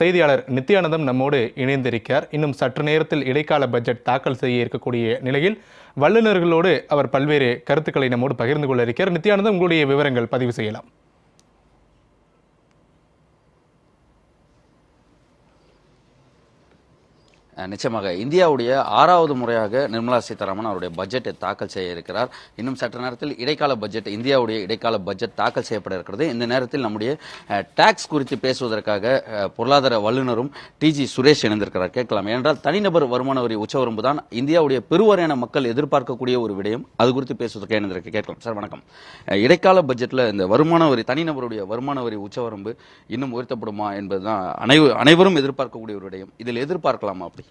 செய்தியாளர் நித்யானந்தம் நம்மோடு இணைந்திருக்கிறார் இன்னும் சற்று நேரத்தில் இடைக்கால பட்ஜெட் தாக்கல் செய்ய இருக்கக்கூடிய நிலையில் வல்லுநர்களோடு அவர் பல்வேறு கருத்துக்களை நம்மோடு பகிர்ந்து கொள்ள இருக்கிறார் நித்யானந்தம் உங்களுடைய விவரங்கள் பதிவு செய்யலாம் நிச்சயமாக இந்தியாவுடைய ஆறாவது முறையாக நிர்மலா சீதாராமன் அவருடைய பட்ஜெட்டை தாக்கல் செய்ய இருக்கிறார் இன்னும் சற்று நேரத்தில் இடைக்கால பட்ஜெட் இந்தியாவுடைய இடைக்கால பட்ஜெட் தாக்கல் செய்யப்பட இருக்கிறது இந்த நேரத்தில் நம்முடைய டாக்ஸ் குறித்து பேசுவதற்காக பொருளாதார வல்லுநரும் டிஜி சுரேஷ் இணைந்திருக்கிறார் கேட்கலாம் ஏனென்றால் தனிநபர் வருமான வரி உச்சவரம்பு தான் இந்தியாவுடைய பெருவாரியான மக்கள் எதிர்பார்க்கக்கூடிய ஒரு விடயம் அது குறித்து பேசுவதற்கு இணைந்திருக்கு கேட்கலாம் சார் வணக்கம் இடைக்கால பட்ஜெட்டில் இந்த வருமான வரி தனிநபருடைய வருமான வரி உச்சவரம்பு இன்னும் உயர்த்தப்படுமா என்பதுதான் அனைவரும் எதிர்பார்க்கக்கூடிய ஒரு விடயம் இதில் எதிர்பார்க்கலாமா அப்படி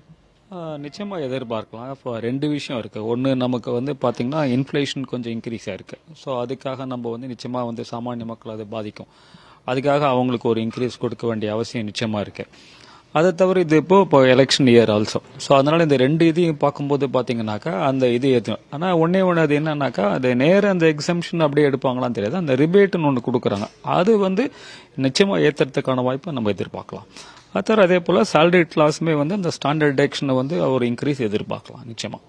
நிச்சயமாக எதிர்பார்க்கலாம் இப்போ ரெண்டு விஷயம் இருக்குது ஒன்று நமக்கு வந்து பார்த்திங்கன்னா இன்ஃப்ளேஷன் கொஞ்சம் இன்க்ரீஸ் ஆகிருக்கு ஸோ அதுக்காக நம்ம வந்து நிச்சயமாக வந்து சாமானிய மக்கள் அதை பாதிக்கும் அதுக்காக அவங்களுக்கு ஒரு இன்க்ரீஸ் கொடுக்க வேண்டிய அவசியம் நிச்சயமாக இருக்குது அதை தவிர இது இப்போ இப்போ எலெக்ஷன் இயர் ஆல்சோ ஸோ அதனால் இந்த ரெண்டு இதையும் பார்க்கும்போது பார்த்தீங்கன்னாக்கா அந்த இது ஏற்றும் ஆனால் ஒன்றே ஒன்று அது என்னன்னாக்கா அது நேரம் அந்த எக்ஸம்ஷன் அப்படியே எடுப்பாங்களான்னு தெரியாது அந்த ரிபேட்டுன்னு ஒன்று கொடுக்குறாங்க அது வந்து நிச்சயமாக ஏற்றுறதுக்கான வாய்ப்பை நம்ம எதிர்பார்க்கலாம் சார் அதே போல் சேலரி கிளாஸுமே வந்து அந்த ஸ்டாண்டர்ட் டேக்ஷனை வந்து அவர் இன்க்ரீஸ் எதிர்பார்க்கலாம் நிச்சயமாக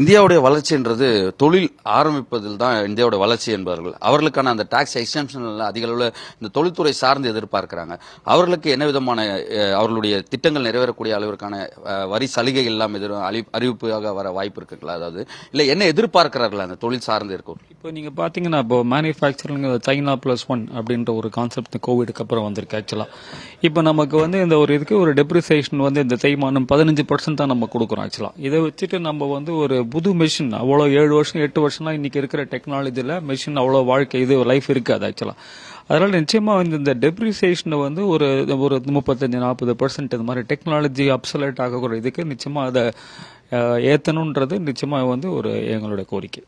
இந்தியாவுடைய வளர்ச்சின்றது தொழில் ஆரம்பிப்பதில் தான் இந்தியாவுடைய வளர்ச்சி என்பவர்கள் அவர்களுக்கான அந்த டாக்ஸ் எக்ஸ்டென்ஷன் அதிக அளவில் இந்த தொழில்துறை சார்ந்து எதிர்பார்க்கிறாங்க அவர்களுக்கு என்ன விதமான அவர்களுடைய திட்டங்கள் நிறைவேறக்கூடிய அளவிற்கான வரி சலுகை எல்லாம் எதிர் அறிவிப்பாக வர வாய்ப்பு இருக்குங்களா அதாவது இல்லை என்ன எதிர்பார்க்கிறார்கள் அந்த தொழில் சார்ந்து இருக்கும் இப்போ நீங்கள் பார்த்தீங்கன்னா இப்போ மேனுஃபேக்சரிங் சைனா ப்ளஸ் ஒன் அப்படின்ற ஒரு கான்செப்ட் கோவிடுக்கு அப்புறம் வந்திருக்கு ஆக்சுவலாக இப்போ நமக்கு வந்து இந்த ஒரு இதுக்கு ஒரு டெப்ரிசியேஷன் வந்து இந்த தேய்மானம் பதினஞ்சு பர்சன்ட் தான் நம்ம கொடுக்குறோம் ஆக்சுவலாக இதை வச்சுட்டு நம்ம வந்து ஒரு ஒரு புது மிஷின் அவ்வளோ ஏழு வருஷம் எட்டு வருஷம்னா இன்றைக்கி இருக்கிற டெக்னாலஜியில் மிஷின் அவ்வளோ வாழ்க்கை இது லைஃப் இருக்காது ஆக்சுவலாக அதனால் நிச்சயமாக இந்த இந்த டெப்ரிசியேஷனை வந்து ஒரு ஒரு முப்பத்தஞ்சு நாற்பது பர்சன்ட் இந்த மாதிரி டெக்னாலஜி அப்சலேட் ஆகக்கூடிய இதுக்கு நிச்சயமாக அதை ஏற்றணுன்றது நிச்சயமாக வந்து ஒரு எங்களுடைய கோரிக்கை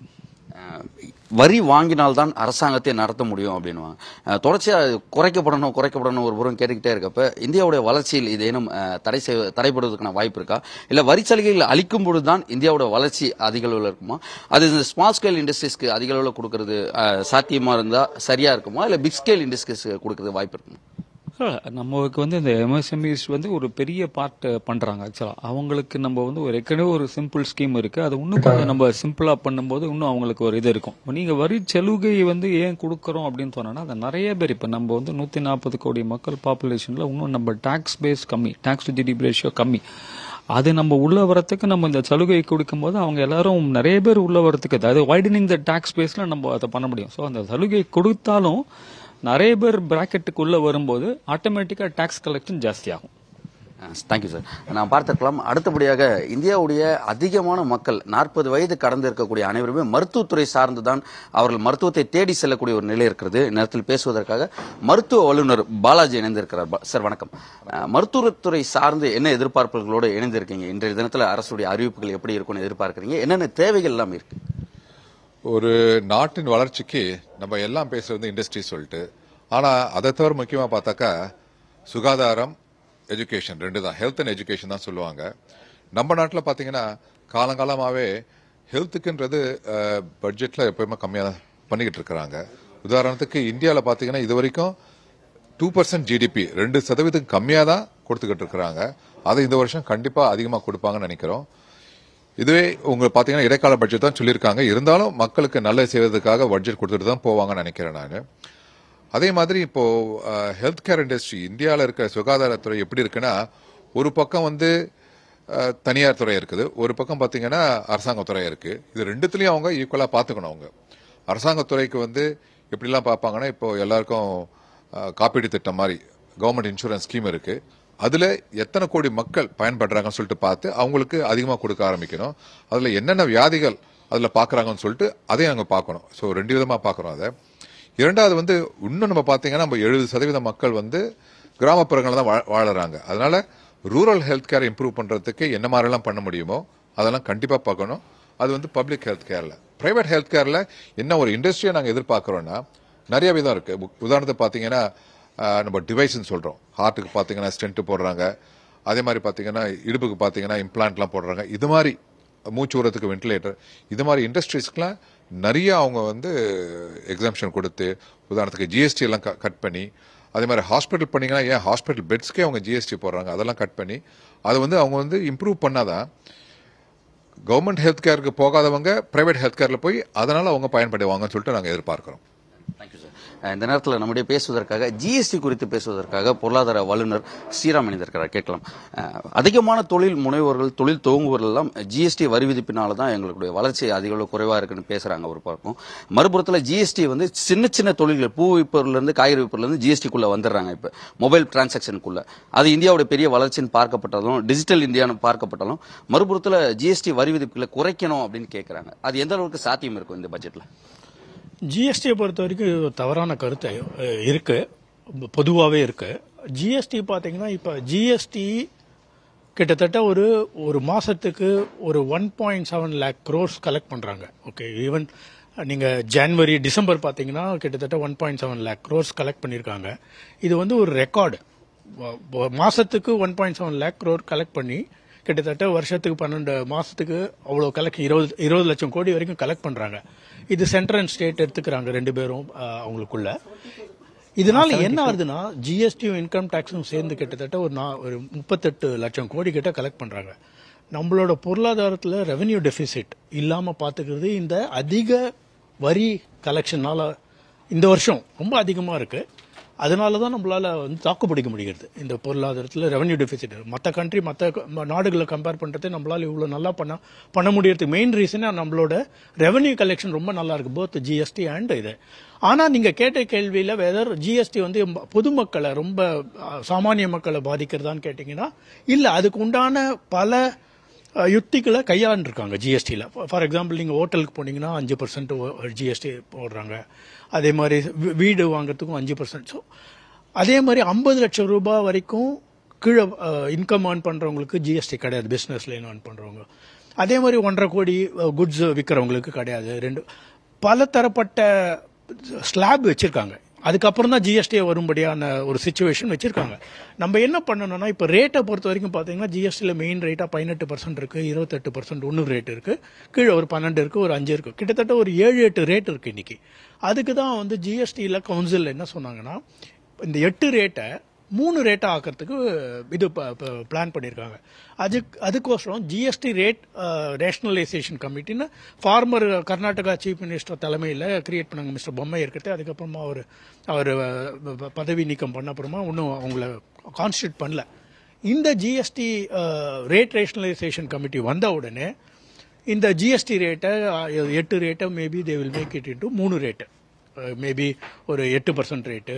வரி வாங்கினால்தான் அரசாங்கத்தை நடத்த முடியும் அப்படின்வாங்க தொடர்ச்சியாக குறைக்கப்படணும் குறைக்கப்படணும் ஒரு புறம் கேட்டுக்கிட்டே இருக்கப்ப இந்தியாவுடைய வளர்ச்சியில் இதேனும் தடை செய் தடைப்படுவதற்கான வாய்ப்பு இருக்கா இல்லை வரி சலுகைகள் அளிக்கும் பொழுது தான் இந்தியாவுடைய வளர்ச்சி அதிக அளவில் இருக்குமா அது இந்த ஸ்மால் ஸ்கேல் இண்டஸ்ட்ரீஸ்க்கு அதிக அளவில் கொடுக்கறது சாத்தியமாக இருந்தால் சரியாக இருக்குமா இல்லை பிக் ஸ்கேல் இண்டஸ்ட்ரீஸ்க்கு கொடுக்கறது வாய்ப்பு இருக்குமா நம்மளுக்கு வந்து இந்த எம்எஸ்எம்இஸ் வந்து ஒரு பெரிய பார்ட் பண்ணுறாங்க ஆக்சுவலாக அவங்களுக்கு நம்ம வந்து ஒரு ஏற்கனவே ஒரு சிம்பிள் ஸ்கீம் இருக்குது அது இன்னும் கொஞ்சம் நம்ம சிம்பிளாக பண்ணும்போது இன்னும் அவங்களுக்கு ஒரு இது இருக்கும் நீங்கள் வரி சலுகை வந்து ஏன் கொடுக்குறோம் அப்படின்னு சொன்னோன்னா அது நிறைய பேர் இப்போ நம்ம வந்து நூற்றி நாற்பது கோடி மக்கள் பாப்புலேஷனில் இன்னும் நம்ம டேக்ஸ் பேஸ் கம்மி டேக்ஸ் டு ஜிடிபி ரேஷியோ கம்மி அது நம்ம உள்ள வரத்துக்கு நம்ம இந்த சலுகை கொடுக்கும்போது அவங்க எல்லாரும் நிறைய பேர் உள்ள வரத்துக்கு அதாவது வைடனிங் த டாக்ஸ் பேஸ்ல நம்ம அதை பண்ண முடியும் ஸோ அந்த சலுகை கொடுத்தாலும் நிறைய பேர் பிராக்கெட்டுக்குள்ள வரும்போது ஆட்டோமேட்டிக்காக டேக்ஸ் கலெக்ஷன் ஜாஸ்தியாகும் தேங்க்யூ சார் நான் பார்த்துக்கலாம் அடுத்தபடியாக இந்தியாவுடைய அதிகமான மக்கள் நாற்பது வயது கடந்து இருக்கக்கூடிய அனைவருமே மருத்துவத்துறை சார்ந்து தான் அவர்கள் மருத்துவத்தை தேடி செல்லக்கூடிய ஒரு நிலை இருக்கிறது நேரத்தில் பேசுவதற்காக மருத்துவ வல்லுநர் பாலாஜி இணைந்திருக்கிறார் சார் வணக்கம் மருத்துவத்துறை சார்ந்து என்ன எதிர்பார்ப்புகளோடு இணைந்திருக்கீங்க இன்றைய தினத்தில் அரசுடைய அறிவிப்புகள் எப்படி இருக்கும்னு எதிர்பார்க்குறீங்க என்னென்ன தேவைகள் எல்லாம் இருக்குது ஒரு நாட்டின் வளர்ச்சிக்கு நம்ம எல்லாம் பேசுறது இண்டஸ்ட்ரி சொல்லிட்டு ஆனால் அதை தவிர முக்கியமாக பார்த்தாக்கா சுகாதாரம் எஜுகேஷன் ரெண்டு தான் ஹெல்த் அண்ட் எஜுகேஷன் தான் சொல்லுவாங்க நம்ம நாட்டில் பார்த்தீங்கன்னா காலங்காலமாகவே ஹெல்த்துக்குன்றது பட்ஜெட்டில் எப்பயுமே கம்மியாக பண்ணிக்கிட்டு இருக்கிறாங்க உதாரணத்துக்கு இந்தியாவில் பார்த்தீங்கன்னா இது வரைக்கும் டூ பர்சன்ட் ஜிடிபி ரெண்டு சதவீதம் கம்மியாக தான் கொடுத்துக்கிட்டு இருக்கிறாங்க அதை இந்த வருஷம் கண்டிப்பாக அதிகமாக கொடுப்பாங்கன்னு நினைக்கிறோம் இதுவே உங்களுக்கு பார்த்தீங்கன்னா இடைக்கால பட்ஜெட் தான் சொல்லியிருக்காங்க இருந்தாலும் மக்களுக்கு நல்ல செய்வதற்காக பட்ஜெட் கொடுத்துட்டு தான் போவாங்கன்னு நினைக்கிறேன் நான் அதே மாதிரி இப்போ ஹெல்த் கேர் இண்டஸ்ட்ரி இந்தியாவில் இருக்கிற சுகாதாரத்துறை எப்படி இருக்குன்னா ஒரு பக்கம் வந்து தனியார் துறை இருக்குது ஒரு பக்கம் பார்த்தீங்கன்னா அரசாங்கத்துறை இருக்குது இது ரெண்டுத்துலேயும் அவங்க ஈக்குவலாக பார்த்துக்கணும் அவங்க அரசாங்கத்துறைக்கு வந்து எப்படிலாம் பார்ப்பாங்கன்னா இப்போ எல்லாருக்கும் காப்பீடு திட்டம் மாதிரி கவர்மெண்ட் இன்சூரன்ஸ் ஸ்கீம் இருக்குது அதில் எத்தனை கோடி மக்கள் பயன்படுறாங்கன்னு சொல்லிட்டு பார்த்து அவங்களுக்கு அதிகமாக கொடுக்க ஆரம்பிக்கணும் அதில் என்னென்ன வியாதிகள் அதில் பார்க்குறாங்கன்னு சொல்லிட்டு அதையும் நாங்கள் பார்க்கணும் ஸோ ரெண்டு விதமாக பார்க்குறோம் அதை இரண்டாவது வந்து இன்னும் நம்ம பார்த்தீங்கன்னா நம்ம எழுபது சதவீத மக்கள் வந்து கிராமப்புறங்களில் தான் வாழறாங்க அதனால ரூரல் ஹெல்த் கேர் இம்ப்ரூவ் பண்ணுறதுக்கு என்ன மாதிரிலாம் பண்ண முடியுமோ அதெல்லாம் கண்டிப்பாக பார்க்கணும் அது வந்து பப்ளிக் ஹெல்த் கேரில் ப்ரைவேட் ஹெல்த் கேரில் என்ன ஒரு இண்டஸ்ட்ரியை நாங்கள் எதிர்பார்க்குறோன்னா நிறைய விதம் இருக்குது உதாரணத்தை பார்த்தீங்கன்னா நம்ம டிவைஸ்ன்னு சொல்கிறோம் ஹார்ட்டுக்கு பார்த்தீங்கன்னா ஸ்டென்ட்டு போடுறாங்க அதே மாதிரி பார்த்தீங்கன்னா இடுப்புக்கு பார்த்தீங்கன்னா இம்ப்ளான்ட்லாம் போடுறாங்க இது மாதிரி மூச்சு உரத்துக்கு வென்டிலேட்டர் இது மாதிரி இண்டஸ்ட்ரீஸ்க்கெலாம் நிறைய அவங்க வந்து எக்ஸாம்ஷன் கொடுத்து உதாரணத்துக்கு ஜிஎஸ்டி எல்லாம் கட் பண்ணி அதே மாதிரி ஹாஸ்பிட்டல் பண்ணிங்கன்னா ஏன் ஹாஸ்பிட்டல் பெட்ஸ்க்கே அவங்க ஜிஎஸ்டி போடுறாங்க அதெல்லாம் கட் பண்ணி அதை வந்து அவங்க வந்து இம்ப்ரூவ் பண்ணாதான் கவர்மெண்ட் ஹெல்த் கேருக்கு போகாதவங்க ப்ரைவேட் ஹெல்த் கேரில் போய் அதனால் அவங்க பயன்படுவாங்கன்னு சொல்லிட்டு நாங்கள் எதிர்பார்க்குறோம் இந்த நேரத்தில் நம்முடைய பேசுவதற்காக ஜிஎஸ்டி குறித்து பேசுவதற்காக பொருளாதார வல்லுநர் ஸ்ரீராம் கேட்கலாம் அதிகமான தொழில் முனைவோர்கள் தொழில் துவங்குவர்கள் எல்லாம் ஜிஎஸ்டி வரி விதிப்பினால தான் எங்களுடைய வளர்ச்சி அதிக அளவு குறைவாக இருக்குன்னு பேசுகிறாங்க ஒரு பார்க்கும் மறுபுறத்தில் ஜிஎஸ்டி வந்து சின்ன சின்ன தொழில்கள் பூ விற்பதுலேருந்து காய்கறி விற்பதுலேருந்து ஜிஎஸ்டிக்குள்ளே வந்துடுறாங்க இப்போ மொபைல் டிரான்சாக்ஷனுக்குள்ளே அது இந்தியாவுடைய பெரிய வளர்ச்சின்னு பார்க்கப்பட்டாலும் டிஜிட்டல் இந்தியான்னு பார்க்கப்பட்டாலும் மறுபுறத்தில் ஜிஎஸ்டி வரி விதிப்புகளை குறைக்கணும் அப்படின்னு கேட்குறாங்க அது எந்த அளவுக்கு சாத்தியம் இருக்கும் இந்த பட்ஜெட்டில் ஜிஎஸ்டியை பொறுத்த வரைக்கும் தவறான கருத்து இருக்குது பொதுவாகவே இருக்குது ஜிஎஸ்டி பார்த்தீங்கன்னா இப்போ ஜிஎஸ்டி கிட்டத்தட்ட ஒரு ஒரு மாதத்துக்கு ஒரு one point seven lakh crores collect பண்ணுறாங்க ஓகே ஈவன் நீங்கள் ஜான்வரி டிசம்பர் பார்த்தீங்கன்னா கிட்டத்தட்ட one point seven lakh crores collect பண்ணியிருக்காங்க இது வந்து ஒரு ரெக்கார்டு மாதத்துக்கு one point seven lakh crore collect பண்ணி கிட்டத்தட்ட வருஷத்துக்கு பன்னெண்டு மாதத்துக்கு அவ்வளோ கலெக்ட் இருபது இருபது லட்சம் கோடி வரைக்கும் கலெக்ட் பண்ணுறாங்க இது சென்ட்ரல் அண்ட் ஸ்டேட் எடுத்துக்கிறாங்க ரெண்டு பேரும் அவங்களுக்குள்ள இதனால என்ன ஆகுதுன்னா ஜிஎஸ்டியும் இன்கம் டேக்ஸும் சேர்ந்து கிட்டத்தட்ட ஒரு நான் ஒரு முப்பத்தெட்டு லட்சம் கோடி கிட்ட கலெக்ட் பண்ணுறாங்க நம்மளோட பொருளாதாரத்தில் ரெவென்யூ டெஃபிசிட் இல்லாமல் பார்த்துக்கிறது இந்த அதிக வரி கலெக்ஷனால் இந்த வருஷம் ரொம்ப அதிகமாக இருக்குது அதனால தான் நம்மளால் வந்து தாக்குப்பிடிக்க முடிகிறது இந்த பொருளாதாரத்தில் ரெவன்யூ டெஃபிசிட் மற்ற கண்ட்ரி மற்ற நாடுகளை கம்பேர் பண்ணுறது நம்மளால் இவ்வளோ நல்லா பண்ண பண்ண முடியறது மெயின் ரீசனாக நம்மளோட ரெவன்யூ கலெக்ஷன் ரொம்ப நல்லா இருக்கு போத் ஜிஎஸ்டி அண்ட் இது ஆனால் நீங்கள் கேட்ட கேள்வியில் வெதர் ஜிஎஸ்டி வந்து பொதுமக்களை ரொம்ப சாமானிய மக்களை பாதிக்கிறதான்னு கேட்டிங்கன்னா இல்லை அதுக்கு உண்டான பல யுக்திகளை கையாண்டுருக்காங்க ஜிஎஸ்டியில் ஃபார் எக்ஸாம்பிள் நீங்கள் ஹோட்டலுக்கு போனீங்கன்னா அஞ்சு பர்சன்ட் ஜிஎஸ்டி போடுறாங்க அதே மாதிரி வீடு வாங்குறதுக்கும் அஞ்சு பர்சன்ட் ஸோ அதே மாதிரி ஐம்பது லட்சம் ரூபாய் வரைக்கும் கீழே இன்கம் ஏர்ன் பண்ணுறவங்களுக்கு ஜிஎஸ்டி கிடையாது லைன் ஏர்ன் பண்ணுறவங்க அதே மாதிரி ஒன்றரை கோடி குட்ஸ் விற்கிறவங்களுக்கு கிடையாது ரெண்டு பல தரப்பட்ட ஸ்லாப் வச்சுருக்காங்க அதுக்கப்புறம் தான் ஜிஎஸ்டியை வரும்படியான ஒரு சுச்சுவேஷன் வச்சுருக்காங்க நம்ம என்ன பண்ணணும்னா இப்போ ரேட்டை பொறுத்த வரைக்கும் பார்த்தீங்கன்னா ஜிஎஸ்டியில் மெயின் ரேட்டாக பதினெட்டு பர்சன்ட் இருக்குது இருபத்தெட்டு பர்சன்ட் ஒன்று ரேட் இருக்குது கீழே ஒரு பன்னெண்டு இருக்குது ஒரு அஞ்சு இருக்குது கிட்டத்தட்ட ஒரு ஏழு எட்டு ரேட் இருக்குது இன்றைக்கி அதுக்கு தான் வந்து ஜிஎஸ்டியில் கவுன்சிலில் என்ன சொன்னாங்கன்னா இந்த எட்டு ரேட்டை மூணு ரேட்டாக ஆக்கிறதுக்கு இது பிளான் பண்ணியிருக்காங்க அதுக்கு அதுக்கோசரம் ஜிஎஸ்டி ரேட் ரேஷனலைசேஷன் கமிட்டின்னு ஃபார்மர் கர்நாடகா சீஃப் மினிஸ்டர் தலைமையில் கிரியேட் பண்ணாங்க மிஸ்டர் பொம்மை இருக்கிறது அதுக்கப்புறமா அவர் அவர் பதவி நீக்கம் பண்ண அப்புறமா ஒன்றும் அவங்கள கான்ஸ்டியூட் பண்ணல இந்த ஜிஎஸ்டி ரேட் ரேஷனலைசேஷன் கமிட்டி வந்த உடனே இந்த ஜிஎஸ்டி ரேட்டை எட்டு ரேட்டை maybe they will make it into மூணு ரேட்டு மேபி ஒரு எட்டு பர்சன்ட் ரேட்டு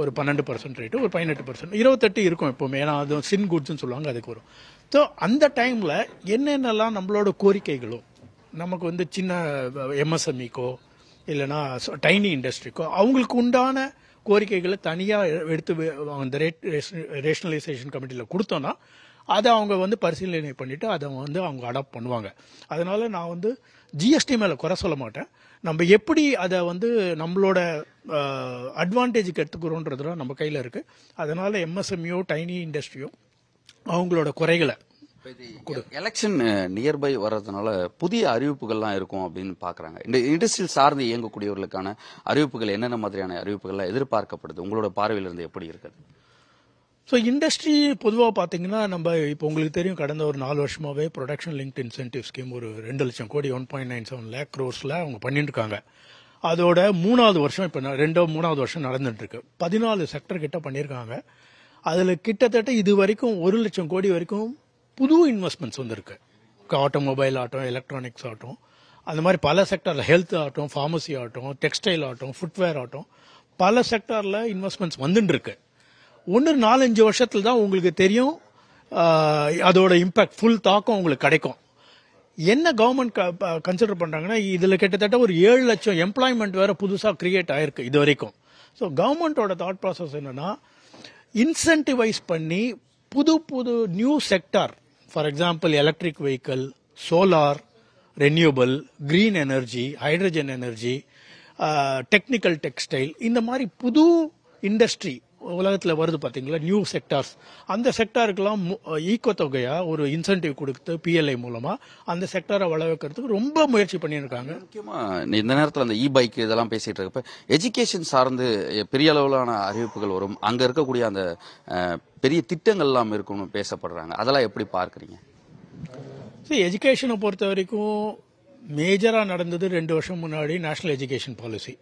ஒரு பன்னெண்டு பர்சன்ட் ரேட்டு ஒரு பதினெட்டு பர்சன்ட் இருபத்தெட்டு இருக்கும் எப்போவுமே ஏன்னா அது சின் குட்ஸ்னு சொல்லுவாங்க அதுக்கு வரும் ஸோ அந்த டைமில் என்னென்னலாம் நம்மளோட கோரிக்கைகளோ நமக்கு வந்து சின்ன எம்எஸ்எம்இக்கோ e இல்லைனா டைனி இண்டஸ்ட்ரிக்கோ அவங்களுக்கு உண்டான கோரிக்கைகளை தனியாக எடுத்து அந்த ரேட் ரேஷனலைசேஷன் கமிட்டியில் கொடுத்தோன்னா அதை அவங்க வந்து பரிசீலனை பண்ணிவிட்டு அதை வந்து அவங்க அடாப்ட் பண்ணுவாங்க அதனால் நான் வந்து ஜிஎஸ்டி மேலே குறை சொல்ல மாட்டேன் நம்ம எப்படி அதை வந்து நம்மளோட அட்வான்டேஜுக்கு எடுத்துக்கிறோன்றதுலாம் நம்ம கையில் இருக்குது அதனால் எம்எஸ்எம்இயோ டைனி இண்டஸ்ட்ரியோ அவங்களோட குறைகளை எலெக்ஷன் நியர்பை வர்றதுனால புதிய அறிவிப்புகள்லாம் இருக்கும் அப்படின்னு பாக்குறாங்க இந்த இண்டஸ்ட்ரியல் சார்ந்து இயங்கக்கூடியவர்களுக்கான அறிவிப்புகள் என்னென்ன மாதிரியான அறிவிப்புகள்லாம் எதிர்பார்க்கப்படுது உங்களோட பார்வையிலிருந்து எப்படி இருக்குது ஸோ இண்டஸ்ட்ரி பொதுவாக பார்த்தீங்கன்னா நம்ம இப்போ உங்களுக்கு தெரியும் கடந்த ஒரு நாலு வருஷமாகவே ப்ரொடக்ஷன் லிங்க் இன்சென்டிவ் ஸ்கீம் ஒரு ரெண்டு லட்சம் கோடி one point nine seven lakh க்ரோர்ஸில் அவங்க பண்ணிட்டுருக்காங்க அதோட மூணாவது வருஷம் இப்போ ரெண்டோ மூணாவது வருஷம் நடந்துட்டுருக்கு பதினாலு செக்டர் கிட்ட பண்ணியிருக்காங்க அதில் கிட்டத்தட்ட இது வரைக்கும் ஒரு லட்சம் கோடி வரைக்கும் புது இன்வெஸ்ட்மெண்ட்ஸ் வந்துருக்கு ஆட்டோமொபைல் ஆட்டம் எலக்ட்ரானிக்ஸ் ஆட்டம் அந்த மாதிரி பல செக்டரில் ஹெல்த் ஆட்டும் ஃபார்மசி ஆட்டும் டெக்ஸ்டைல் ஆட்டும் ஃபுட்வேர் ஆட்டும் பல செக்டாரில் இன்வெஸ்ட்மெண்ட்ஸ் வந்துட்டுருக்கு ஒன்று நாலஞ்சு வருஷத்தில் தான் உங்களுக்கு தெரியும் அதோட இம்பேக்ட் ஃபுல் தாக்கம் உங்களுக்கு கிடைக்கும் என்ன கவர்மெண்ட் கன்சிடர் பண்ணுறாங்கன்னா இதில் கிட்டத்தட்ட ஒரு ஏழு லட்சம் எம்ப்ளாய்மெண்ட் வேறு புதுசாக க்ரியேட் ஆயிருக்கு இது வரைக்கும் ஸோ கவர்மெண்ட்டோட தாட் ப்ராசஸ் என்னென்னா இன்சென்டிவைஸ் பண்ணி புது புது new sector for example electric vehicle solar renewable green energy hydrogen energy technical textile இந்த மாதிரி புது இண்டஸ்ட்ரி உலகத்தில் வருது பார்த்தீங்களா நியூ செக்டார்ஸ் அந்த செக்டாருக்கெல்லாம் ஈக்கோ தொகையாக ஒரு இன்சென்டிவ் கொடுத்து பிஎல்ஐ மூலமாக அந்த செக்டாரை வளர்க்கிறதுக்கு ரொம்ப முயற்சி பண்ணியிருக்காங்க முக்கியமாக இந்த நேரத்தில் அந்த இ பைக் இதெல்லாம் பேசிகிட்டு இருக்கப்ப எஜுகேஷன் சார்ந்து பெரிய அளவிலான அறிவிப்புகள் வரும் அங்கே இருக்கக்கூடிய அந்த பெரிய திட்டங்கள்லாம் இருக்கும்னு பேசப்படுறாங்க அதெல்லாம் எப்படி பார்க்குறீங்க சரி எஜுகேஷனை பொறுத்த வரைக்கும் மேஜராக நடந்தது ரெண்டு வருஷம் முன்னாடி நேஷ்னல் எஜுகேஷன் பாலிசி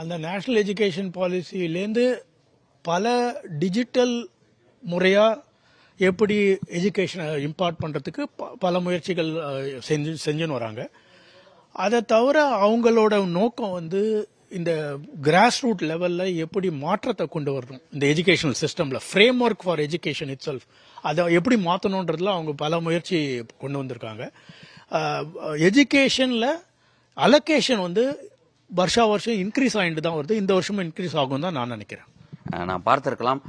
அந்த நேஷ்னல் எஜுகேஷன் பாலிசிலேருந்து பல டிஜிட்டல் முறையாக எப்படி எஜுகேஷனை இம்பார்ட் பண்ணுறதுக்கு பல முயற்சிகள் செஞ்சு செஞ்சுன்னு வராங்க அதை தவிர அவங்களோட நோக்கம் வந்து இந்த கிராஸ் ரூட் லெவலில் எப்படி மாற்றத்தை கொண்டு வரணும் இந்த எஜுகேஷனல் சிஸ்டமில் framework for education itself அதை எப்படி மாற்றணுன்றதுல அவங்க பல முயற்சி கொண்டு வந்திருக்காங்க எஜுகேஷனில் அலோகேஷன் வந்து வருஷா வருஷம் இன்க்ரீஸ் ஆகிட்டு தான் வருது இந்த வருஷமும் இன்க்ரீஸ் ஆகும் தான் நான் நினைக்கிறேன் நாம் பார்த்திருக்கலாம்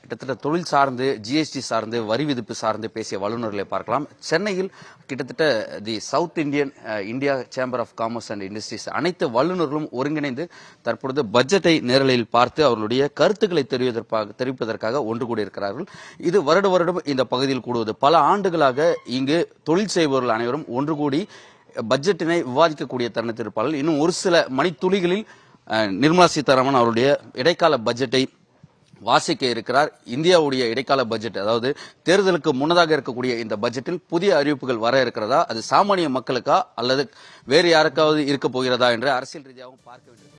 கிட்டத்தட்ட தொழில் சார்ந்து ஜிஎஸ்டி சார்ந்து வரி விதிப்பு சார்ந்து பேசிய வல்லுநர்களை பார்க்கலாம் சென்னையில் கிட்டத்தட்ட the south Indian India chamber of commerce and industries அனைத்து வல்லுநர்களும் ஒருங்கிணைந்து தற்பொழுது பட்ஜெட்டை நேரலையில் பார்த்து அவர்களுடைய கருத்துக்களை தெரிவிப்பதற்காக தெரிவிப்பதற்காக ஒன்று கூடியிருக்கிறார்கள் இது வருட வருடம் இந்த பகுதியில் கூடுவது பல ஆண்டுகளாக இங்கு தொழில் செய்பவர்கள் அனைவரும் ஒன்று கூடி பட்ஜெட்டினை விவாதிக்கக்கூடிய தருணத்தில் இருப்பார்கள் இன்னும் ஒரு சில மணித்துளிகளில் நிர்மலா சீதாராமன் அவருடைய இடைக்கால பட்ஜெட்டை வாசிக்க இருக்கிறார் இந்தியாவுடைய இடைக்கால பட்ஜெட் அதாவது தேர்தலுக்கு முன்னதாக இருக்கக்கூடிய இந்த பட்ஜெட்டில் புதிய அறிவிப்புகள் வர இருக்கிறதா அது சாமானிய மக்களுக்கா அல்லது வேறு யாருக்காவது இருக்க போகிறதா என்று அரசியல் ரீதியாகவும் பார்க்க வேண்டும்